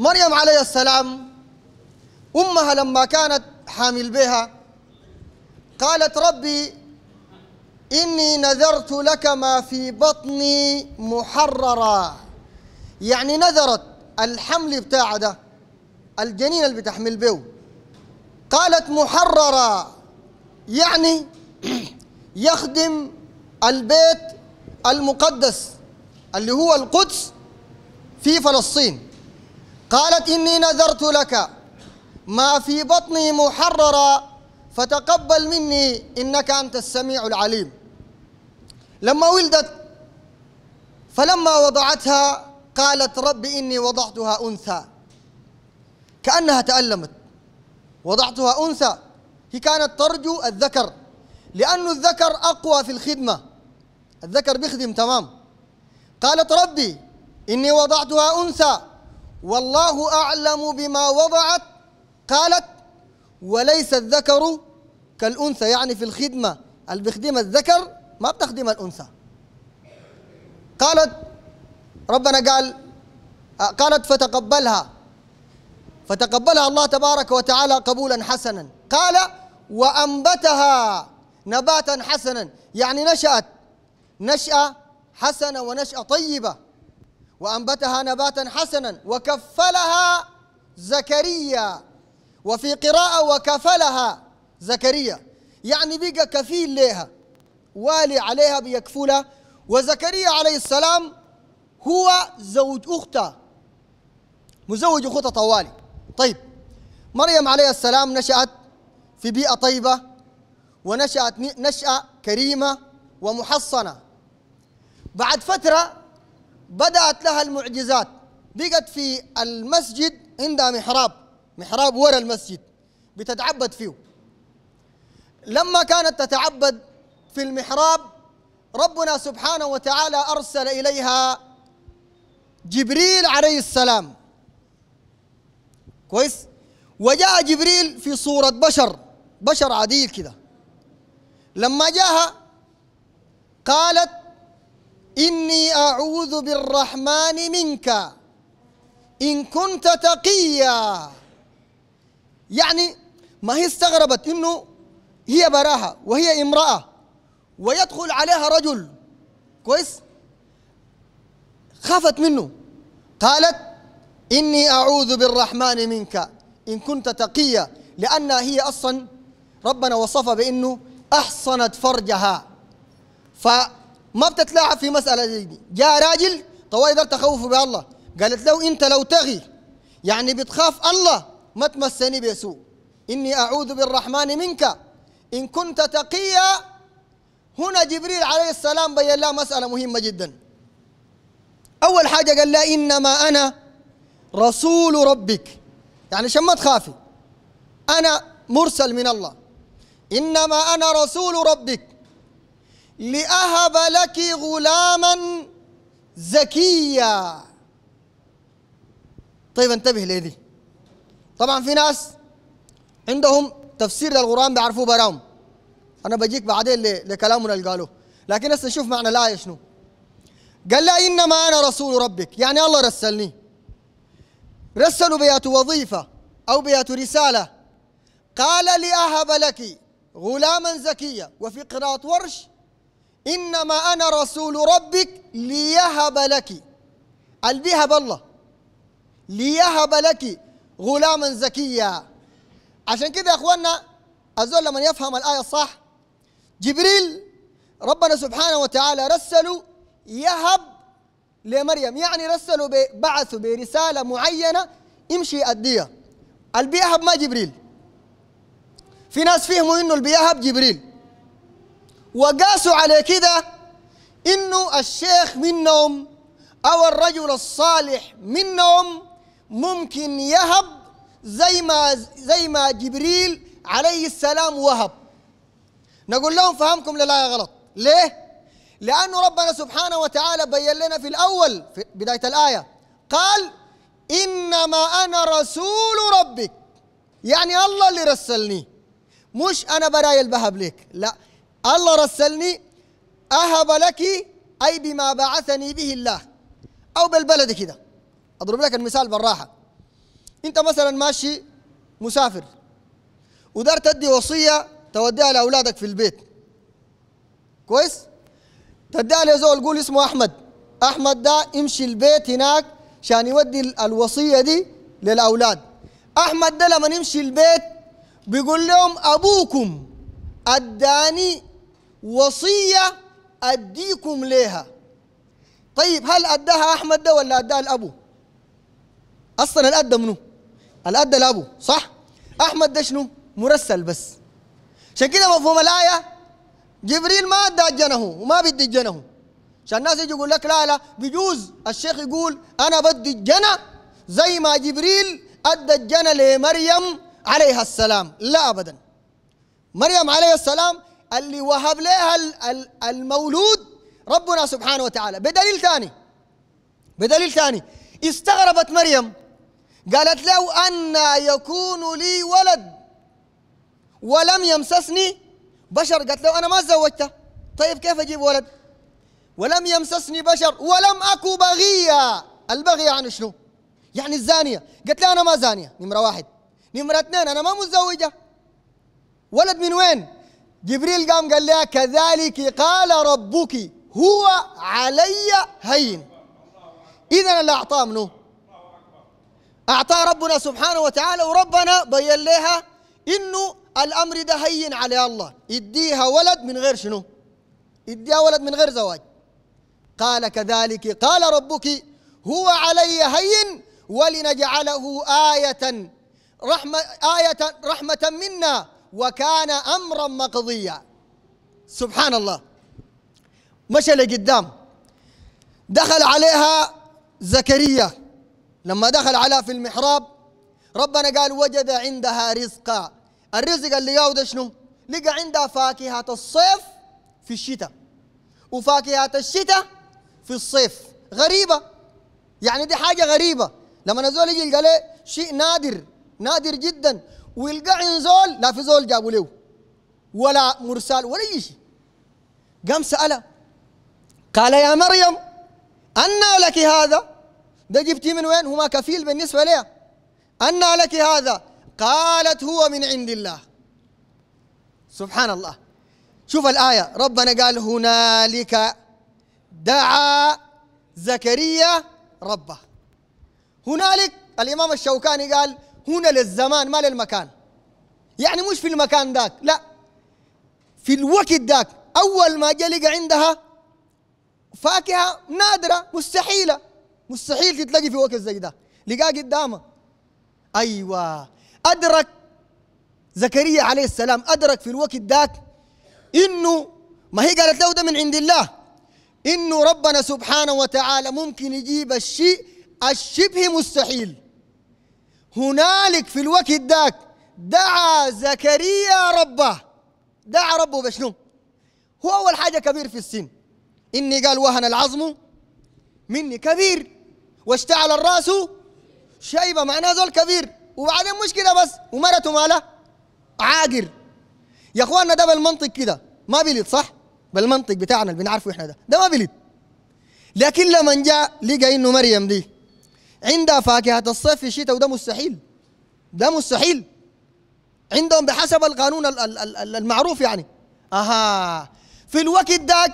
مريم عليه السلام أمها لما كانت حامل بها قالت ربي إني نذرت لك ما في بطني محررا يعني نذرت الحمل بتاع ده الجنين اللي بتحمل به قالت محررا يعني يخدم البيت المقدس اللي هو القدس في فلسطين قالت إني نذرت لك ما في بطني محررا فتقبل مني إنك أنت السميع العليم لما ولدت فلما وضعتها قالت رب إني وضعتها أنثى كأنها تألمت وضعتها أنثى هي كانت ترجو الذكر لأن الذكر أقوى في الخدمة الذكر بيخدم تمام قالت ربي إني وضعتها أنثى والله أعلم بما وضعت قالت وليس الذكر كالأنثى يعني في الخدمة اللي بيخدم الذكر ما بتخدم الأنثى قالت ربنا قال قالت فتقبلها فتقبلها الله تبارك وتعالى قبولا حسنا قال وأنبتها نباتا حسنا يعني نشأت نشأة حسنة ونشأة طيبة وأنبتها نباتا حسنا وكفلها زكريا وفي قراءة وكفلها زكريا يعني بقى كفيل لها والي عليها بيكفلها وزكريا عليه السلام هو زوج أخته مزوج أخته طوالي طيب مريم عليه السلام نشأت في بيئة طيبة ونشأت نشأة كريمة ومحصنة بعد فترة بدأت لها المعجزات بقت في المسجد عندها محراب محراب ورا المسجد بتتعبد فيه لما كانت تتعبد في المحراب ربنا سبحانه وتعالى أرسل إليها جبريل عليه السلام كويس وجاء جبريل في صورة بشر بشر عادي كده لما جاءها قالت إني أعوذ بالرحمن منك إن كنت تقيا يعني ما هي استغربت إنه هي براها وهي امرأة ويدخل عليها رجل كويس خافت منه قالت إني أعوذ بالرحمن منك إن كنت تقيا لأنها هي أصلا ربنا وصفها بأنه أحصنت فرجها ف ما بتتلاعب في مسألة دي جاء راجل طوال دار تخوفه بالله قالت له أنت لو تغي يعني بتخاف الله ما تمسني بسوء إني أعوذ بالرحمن منك إن كنت تقيا هنا جبريل عليه السلام بين لها مسألة مهمة جدا أول حاجة قال لا إنما أنا رسول ربك يعني عشان ما تخافي أنا مرسل من الله إنما أنا رسول ربك لأهب لك غلاما زكيا طيب انتبه دي طبعا في ناس عندهم تفسير للقرآن بيعرفوه براهم أنا بجيك بعدين لكلامنا اللي قالوه لكن هسه نشوف معنى الآية شنو قال لا إنما أنا رسول ربك يعني الله رسلني رسلوا بيات وظيفة أو بيات رسالة قال لأهب لك غلاما زكيا وفي قراءة ورش إنما أنا رسول ربك ليهب لك البيهب الله ليهب لك غلاما زكيا عشان كده يا اخواننا الزول لمن يفهم الآية الصح جبريل ربنا سبحانه وتعالى رسلوا يهب لمريم يعني رسلوا بعثوا برسالة معينة يمشي أديها البيهب ما جبريل في ناس فهموا انه البيهب جبريل وقاسوا على كده انه الشيخ منهم او الرجل الصالح منهم ممكن يهب زي ما زي ما جبريل عليه السلام وهب نقول لهم فهمكم للآية غلط ليه؟ لأنه ربنا سبحانه وتعالى بين لنا في الأول في بداية الآية قال إنما أنا رسول ربك يعني الله اللي رسلني مش أنا براي البهب ليك لا الله رسلني أهب لك أي بما بعثني به الله أو بالبلد كده أضرب لك المثال بالراحة أنت مثلا ماشي مسافر ودار تدي وصية توديها لأولادك في البيت كويس تديها لزول قول اسمه أحمد أحمد ده يمشي البيت هناك عشان يودي الوصية دي للأولاد أحمد ده لما يمشي البيت بيقول لهم أبوكم أداني وصية أديكم ليها طيب هل أداها أحمد ده ولا أداها الابو أصلا الأدى منه الأدى الابو صح أحمد ده شنو مرسل بس عشان كده مفهوم الآية جبريل ما أدى جنه وما بدي جنه عشان الناس يجي يقول لك لا لا بجوز الشيخ يقول أنا بدي الجنة زي ما جبريل أدى الجنة لمريم عليها السلام لا أبدا مريم عليها السلام اللي وهب لها المولود ربنا سبحانه وتعالى بدليل ثاني بدليل ثاني استغربت مريم قالت لو أن يكون لي ولد ولم يمسسني بشر قالت له أنا ما تزوجته طيب كيف أجيب ولد ولم يمسسني بشر ولم أكو بغية البغية يعني شنو يعني الزانية قالت له أنا ما زانية نمرة واحد نمرة اثنين أنا ما متزوجة ولد من وين جبريل قام قال لها كذلك قال ربك هو علي هين إذا اللي أعطاه منه أعطاه ربنا سبحانه وتعالى وربنا بين لها إنه الأمر ده هين على الله اديها ولد من غير شنو اديها ولد من غير زواج قال كذلك قال ربك هو علي هين ولنجعله آية رحمة آية رحمة منا وكان أمرا مقضيا سبحان الله مشى لقدام دخل عليها زكريا لما دخل على في المحراب ربنا قال وجد عندها رزقا الرزق اللي لقاه ده شنو؟ لقى عندها فاكهة الصيف في الشتاء وفاكهة الشتاء في الصيف غريبة يعني دي حاجة غريبة لما نزول يجي قال إيه؟ شيء نادر نادر جدا والقعن زول لا في زول جابوا له ولا مرسال ولا اي شيء قام سأله قال يا مريم أنى لك هذا ده جبتيه من وين هما كفيل بالنسبة لها أنى لك هذا قالت هو من عند الله سبحان الله شوف الآية ربنا قال هنالك دعا زكريا ربه هنالك الإمام الشوكاني قال هنا للزمان ما للمكان يعني مش في المكان ذاك لا في الوقت ذاك أول ما جاء لقى عندها فاكهة نادرة مستحيلة مستحيل تتلاقي في وقت زي ده لقاه قدامه أيوة أدرك زكريا عليه السلام أدرك في الوقت ذاك إنه ما هي قالت له ده من عند الله إنه ربنا سبحانه وتعالى ممكن يجيب الشيء الشبه مستحيل هنالك في الوقت ذاك دعا زكريا ربه دعا ربه بشنو هو أول حاجة كبير في السن إني قال وهن العظم مني كبير واشتعل الرأس شيبة معناه زول كبير وبعدين مشكلة بس ومرته ماله عاقر يا اخواننا ده بالمنطق كده ما بيلد صح بالمنطق بتاعنا اللي بنعرفه احنا ده ده ما بيلد لكن لما جاء لقى انه مريم دي عندها فاكهة الصيف في الشتاء وده مستحيل ده مستحيل عندهم بحسب القانون المعروف يعني اها في الوقت ده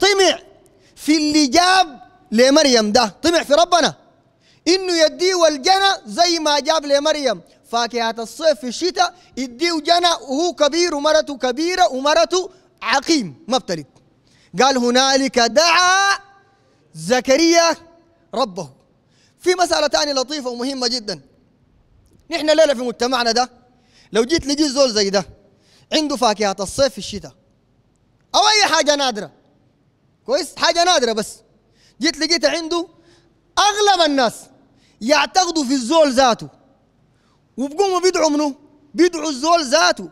طمع في اللي جاب لمريم ده طمع في ربنا انه يديه الجنة زي ما جاب لمريم فاكهة الصيف في الشتاء يديه جنة وهو كبير ومرته كبيرة ومرته عقيم ما ابتلت قال هنالك دعا زكريا ربه في مسألة تانية لطيفة ومهمة جدا نحن ليلة في مجتمعنا ده لو جيت لجيت زول زي ده عنده فاكهة الصيف في الشتاء أو أي حاجة نادرة كويس حاجة نادرة بس جيت لقيت عنده أغلب الناس يعتقدوا في الزول ذاته وبقوموا بيدعوا منه بيدعوا الزول ذاته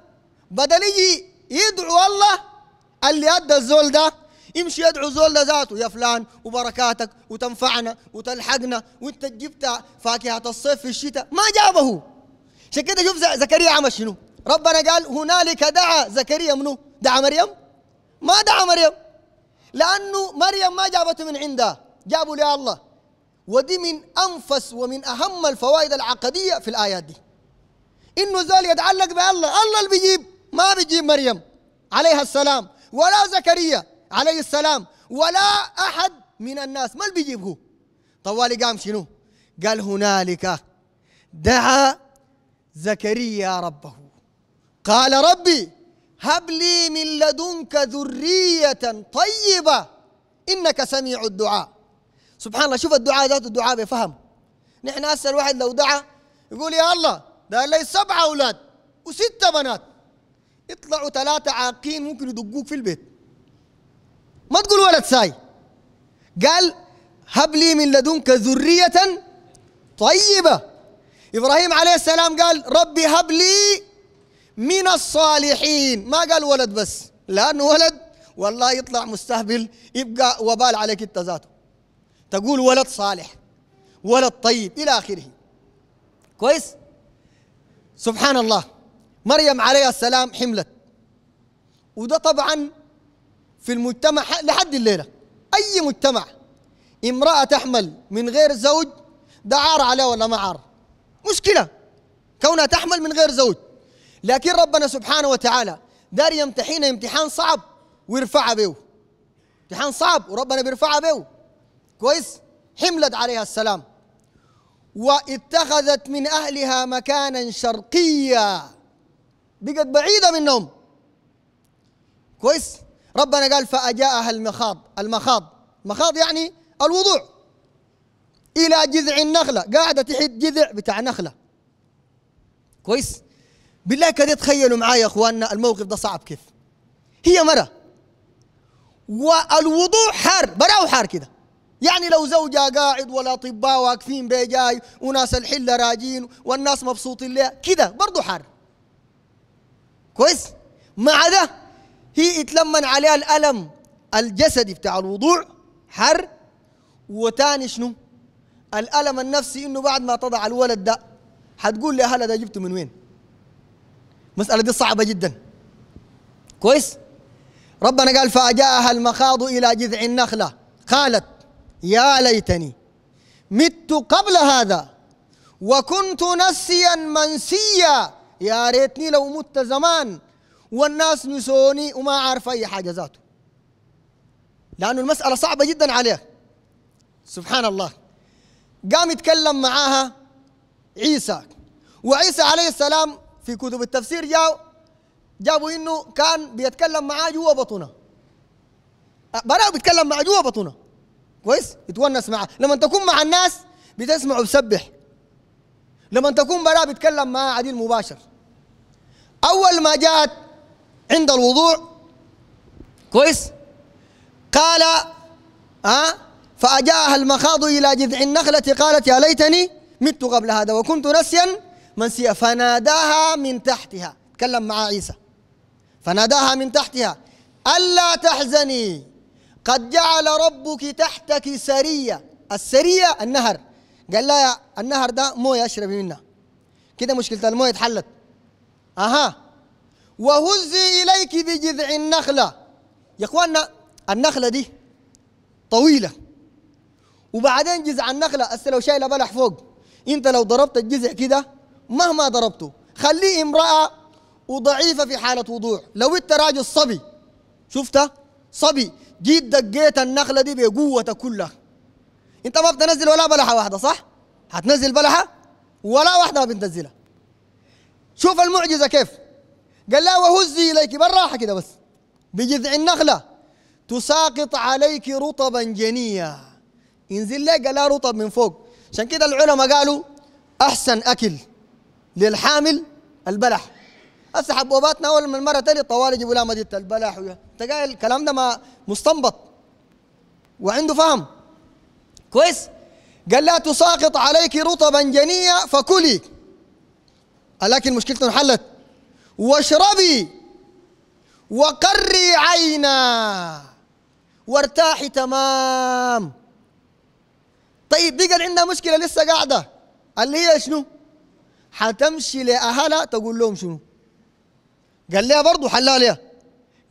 بدل يجي يدعو الله اللي أدى الزول ده يمشي يدعو زول لذاته يا فلان وبركاتك وتنفعنا وتلحقنا وانت جبت فاكهه الصيف في الشتاء ما جابه عشان كده شوف زكريا عمل شنو ربنا قال هنالك دعا زكريا منو دعا مريم ما دعا مريم لانه مريم ما جابته من عندها جابوا لي الله ودي من انفس ومن اهم الفوائد العقديه في الايات دي انه زول يتعلق بالله الله اللي بيجيب ما بيجيب مريم عليها السلام ولا زكريا عليه السلام ولا أحد من الناس ما اللي بيجيب هو طوالي قام شنو قال هنالك دعا زكريا ربه قال ربي هب لي من لدنك ذرية طيبة إنك سميع الدعاء سبحان الله شوف الدعاء ذاته الدعاء بفهم نحن هسه الواحد لو دعا يقول يا الله ده لي سبعة أولاد وستة بنات يطلعوا ثلاثة عاقين ممكن يدقوك في البيت ما تقول ولد ساي قال هب لي من لدنك ذرية طيبة إبراهيم عليه السلام قال ربي هب لي من الصالحين ما قال ولد بس لأنه ولد والله يطلع مستهبل يبقى وبال عليك انت ذاته تقول ولد صالح ولد طيب إلى آخره كويس سبحان الله مريم عليه السلام حملت وده طبعا في المجتمع لحد الليلة أي مجتمع امرأة تحمل من غير زوج ده عار عليها ولا ما عار مشكلة كونها تحمل من غير زوج لكن ربنا سبحانه وتعالى دار يمتحنها امتحان صعب ويرفعها به امتحان صعب وربنا بيرفعها به كويس حملت عليها السلام واتخذت من أهلها مكانا شرقيا بقت بعيدة منهم كويس ربنا قال فأجاءها المخاض المخاض مخاض يعني الوضوع إلى جذع النخلة قاعدة تحت جذع بتاع نخلة كويس بالله كده تخيلوا معايا يا اخواننا الموقف ده صعب كيف هي مرة والوضوع حار براو حار كده يعني لو زوجها قاعد والاطباء واقفين بيجاي وناس الحله راجين والناس مبسوطين لها كده برضه حار كويس مع ده هي اتلمن عليها الألم الجسدي بتاع الوضوع حر وتاني شنو الألم النفسي إنه بعد ما تضع الولد ده حتقول لي هلا ده جبته من وين المسألة دي صعبة جدا كويس ربنا قال فأجاءها المخاض إلى جذع النخلة قالت يا ليتني مت قبل هذا وكنت نسيا منسيا يا ريتني لو مت زمان والناس نسوني وما عارف اي حاجه ذاته لانه المساله صعبه جدا عليه سبحان الله قام يتكلم معاها عيسى وعيسى عليه السلام في كتب التفسير جاو جابوا انه كان بيتكلم معاه جوا بطنه براء بيتكلم معاه جوا بطنه كويس يتونس معاه لما تكون مع الناس بتسمعه بسبح لما تكون براء بيتكلم معاه عديل مباشر اول ما جاءت عند الوضوء كويس قال ها أه؟ فأجاها المخاض إلى جذع النخلة قالت يا ليتني مت قبل هذا وكنت نسيا منسيا فناداها من تحتها تكلم مع عيسى فناداها من تحتها ألا تحزني قد جعل ربك تحتك سرية السرية النهر قال لها النهر ده موية اشربي منه كده مشكلة الموية اتحلت أها وهزي إليك بجذع النخلة يا إخواننا النخلة دي طويلة وبعدين جذع النخلة هسه لو شايلة بلح فوق أنت لو ضربت الجذع كده مهما ضربته خليه امرأة وضعيفة في حالة وضوع لو أنت راجل صبي شفتها صبي جيت دقيت النخلة دي بقوتك كلها أنت ما بتنزل ولا بلحة واحدة صح؟ هتنزل بلحة ولا واحدة ما بتنزلها شوف المعجزة كيف قال لا وهزي إليك بالراحة كده بس بجذع النخلة تساقط عليك رطبا جنيا انزل لك لا رطب من فوق عشان كده العلماء قالوا أحسن أكل للحامل البلح هسه حبوباتنا اول ما المره تاني طوال يجيبوا لها مدينه البلح انت قايل الكلام ده ما مستنبط وعنده فهم كويس قال لا تساقط عليك رطبا جنيا فكلي لكن مشكلته انحلت واشربي وقري عينا وارتاحي تمام طيب بقى عندها مشكله لسه قاعده اللي هي شنو؟ حتمشي لاهلها تقول لهم شنو؟ قال لها برضه حلها لها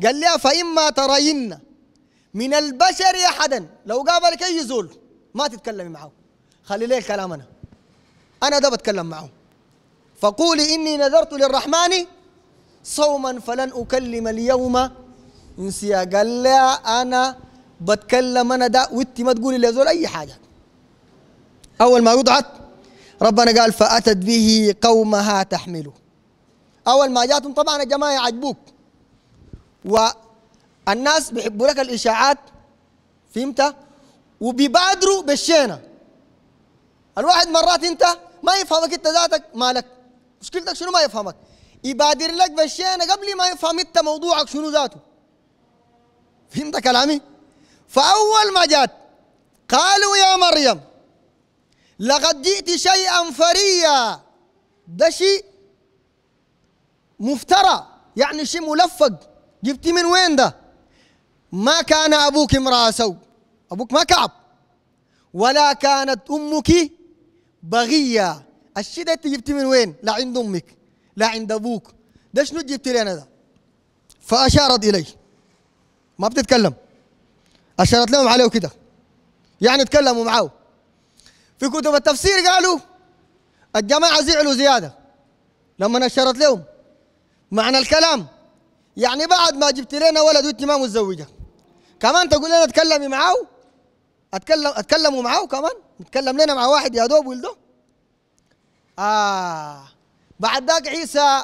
قال لها فاما ترين من البشر احدا لو قابلك اي زول ما تتكلمي معه خلي لي الكلام انا انا ده بتكلم معه فقولي اني نذرت للرحمن صوما فلن أكلم اليوم انسيا قال لا أنا بتكلم أنا ده وأنت ما تقولي لي زول أي حاجة أول ما وضعت ربنا قال فأتت به قومها تحمله أول ما جاتهم طبعا يا جماعة عجبوك والناس بيحبوا لك الإشاعات فهمت وبيبادروا بالشينة الواحد مرات أنت ما يفهمك أنت ذاتك مالك مشكلتك شنو ما يفهمك يبادر لك بالشينة قبل ما يفهم انت موضوعك شنو ذاته فهمت كلامي فاول ما جات قالوا يا مريم لقد جئت شيئا فريا ده شيء مفترى يعني شيء ملفق جبتي من وين ده ما كان ابوك امراه سوء ابوك ما كعب ولا كانت امك بغية الشيء ده انت جبتي من وين لعند امك لا عند ابوك ده شنو جبت لنا ده فاشارت الي ما بتتكلم اشارت لهم عليه كده يعني تكلموا معه في كتب التفسير قالوا الجماعه زعلوا زياده لما اشارت لهم معنى الكلام يعني بعد ما جبت لنا ولد وانت ما متزوجه كمان تقول لنا تكلمي معه اتكلم اتكلموا معه كمان نتكلم لنا مع واحد يا دوب ولده آه بعد ذاك عيسى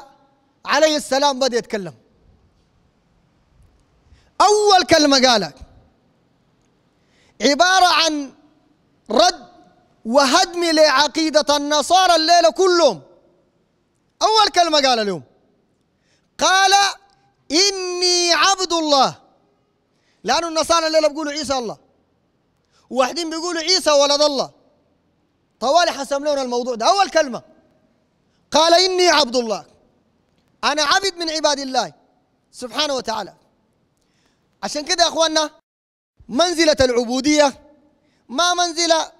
عليه السلام بدأ يتكلم أول كلمة قالها عبارة عن رد وهدم لعقيدة النصارى الليلة كلهم أول كلمة قال لهم قال إني عبد الله لأن النصارى الليلة بيقولوا عيسى الله وواحدين بيقولوا عيسى ولد الله طوالي حسم لنا الموضوع ده أول كلمة قال إني عبد الله أنا عبد من عباد الله سبحانه وتعالى عشان كده يا أخواننا منزلة العبودية ما منزلة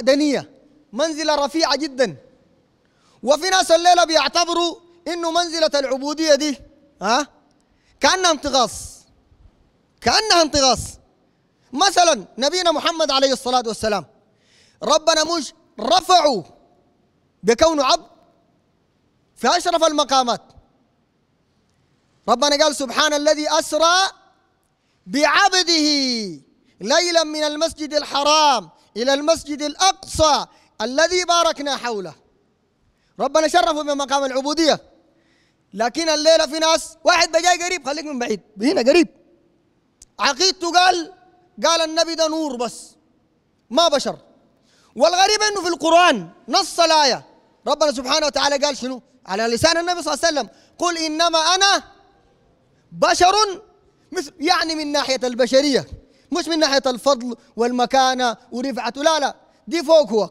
دنية منزلة رفيعة جدا وفي ناس الليلة بيعتبروا إنه منزلة العبودية دي ها كأنها امتغاص كأنها امتغاص مثلا نبينا محمد عليه الصلاة والسلام ربنا مش رفعوا بكونه عبد في أشرف المقامات ربنا قال سبحان الذي أسرى بعبده ليلا من المسجد الحرام إلى المسجد الأقصى الذي باركنا حوله ربنا شرفه بمقام العبودية لكن الليلة في ناس واحد بجاي قريب خليك من بعيد هنا قريب عقيدته قال قال النبي ده نور بس ما بشر والغريب انه في القرآن نص الآية ربنا سبحانه وتعالى قال شنو على لسان النبي صلى الله عليه وسلم قل انما انا بشر مثل يعني من ناحيه البشريه مش من ناحيه الفضل والمكانه ورفعته لا لا دي فوق هو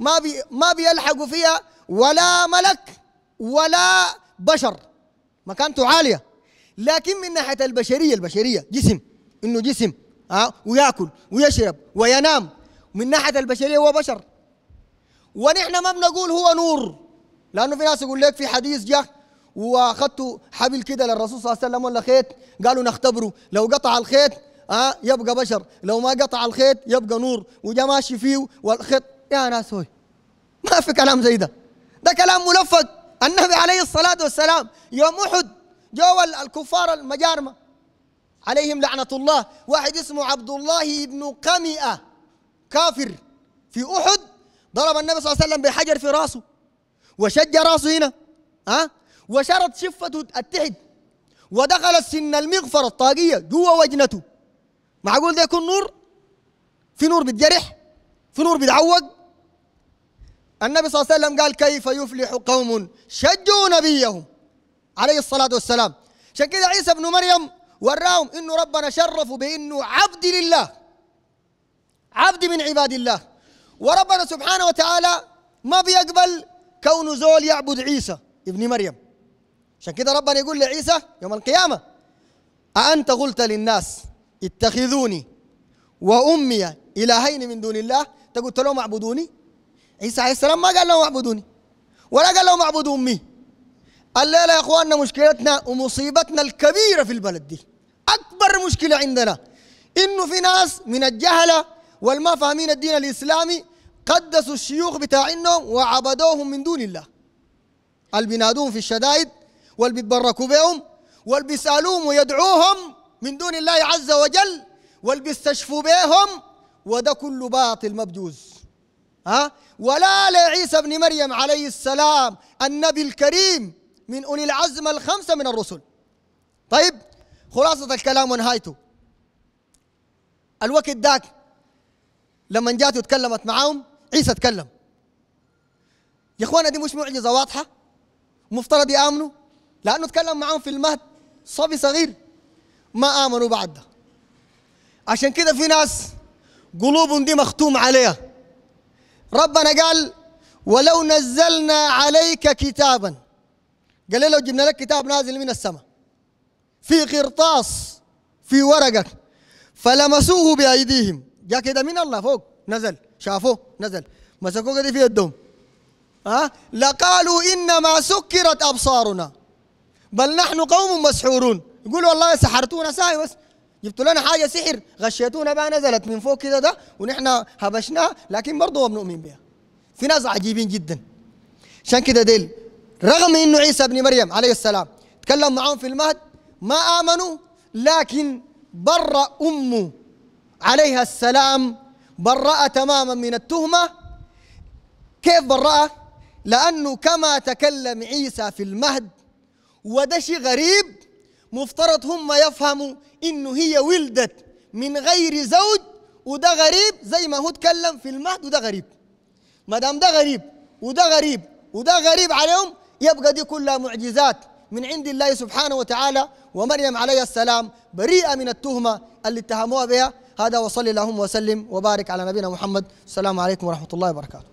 ما بي ما بيلحقوا فيها ولا ملك ولا بشر مكانته عاليه لكن من ناحيه البشريه البشريه جسم انه جسم ها آه، وياكل ويشرب وينام من ناحيه البشريه هو بشر ونحن ما بنقول هو نور لانه في ناس يقول لك في حديث جه واخذت حبل كده للرسول صلى الله عليه وسلم ولا خيط قالوا نختبره لو قطع الخيط ها آه، يبقى بشر لو ما قطع الخيط يبقى نور وجا ماشي فيه والخيط يا ناس هوي ما في كلام زي ده ده كلام ملفق النبي عليه الصلاة والسلام يوم أحد جو الكفار المجارمة عليهم لعنة الله واحد اسمه عبد الله بن قمئة كافر في أحد ضرب النبي صلى الله عليه وسلم بحجر في راسه وشج راسه هنا ها أه؟ وشرت شفته التحد ودخل سن المغفر الطاقية جوا وجنته معقول ده يكون نور في نور بتجرح في نور بتعوق؟ النبي صلى الله عليه وسلم قال كيف يفلح قوم شجوا نبيهم عليه الصلاة والسلام عشان كده عيسى بن مريم وراهم انه ربنا شرفه بانه عبد لله عبد من عباد الله وربنا سبحانه وتعالى ما بيقبل كونه زول يعبد عيسى ابن مريم عشان كده ربنا يقول لعيسى يوم القيامة أأنت قلت للناس اتخذوني وأمي إلهين من دون الله تقول لهم اعبدوني عيسى عليه السلام ما قال لهم اعبدوني ولا قال لهم اعبدوا أمي الليلة يا إخواننا مشكلتنا ومصيبتنا الكبيرة في البلد دي أكبر مشكلة عندنا إنه في ناس من الجهلة والما فاهمين الدين الإسلامي قدسوا الشيوخ بتاعينهم وعبدوهم من دون الله اللي بينادوهم في الشدائد واللي بيتبركوا بهم واللي بيسالوهم ويدعوهم من دون الله عز وجل واللي بيستشفوا بهم وده كله باطل مبجوز ها ولا لعيسى ابن مريم عليه السلام النبي الكريم من اولي العزم الخمسه من الرسل طيب خلاصه الكلام ونهايته الوقت ذاك لما جات وتكلمت معاهم عيسى اتكلم يا اخوانا دي مش معجزه واضحه مفترض يامنوا لانه اتكلم معاهم في المهد صبي صغير ما امنوا بعد ده عشان كده في ناس قلوبهم دي مختوم عليها ربنا قال ولو نزلنا عليك كتابا قال لي لو جبنا لك كتاب نازل من السماء في قرطاس في ورقك فلمسوه بايديهم جاء كده من الله فوق نزل شافوه نزل مسكوه كده في يدهم ها لقالوا انما سكرت ابصارنا بل نحن قوم مسحورون يقولوا والله سحرتونا ساي بس جبتوا لنا حاجه سحر غشيتونا بقى نزلت من فوق كده ده ونحن هبشناها لكن برضه ما بنؤمن بها في ناس عجيبين جدا عشان كده ديل رغم انه عيسى ابن مريم عليه السلام تكلم معاهم في المهد ما امنوا لكن بر امه عليها السلام برأ تماما من التهمة كيف برأ؟ لأنه كما تكلم عيسى في المهد وده شيء غريب مفترض هم يفهموا إنه هي ولدت من غير زوج وده غريب زي ما هو اتكلم في المهد وده غريب ما دام ده غريب وده غريب وده غريب عليهم يبقى دي كلها معجزات من عند الله سبحانه وتعالى ومريم عليه السلام بريئة من التهمة اللي اتهموها بها هذا وصلي اللهم وسلم وبارك على نبينا محمد السلام عليكم ورحمة الله وبركاته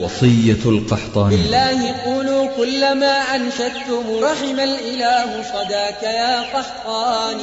وصية القحطاني بالله قولوا كلما أنشدتم رحم الإله صداك يا قحطاني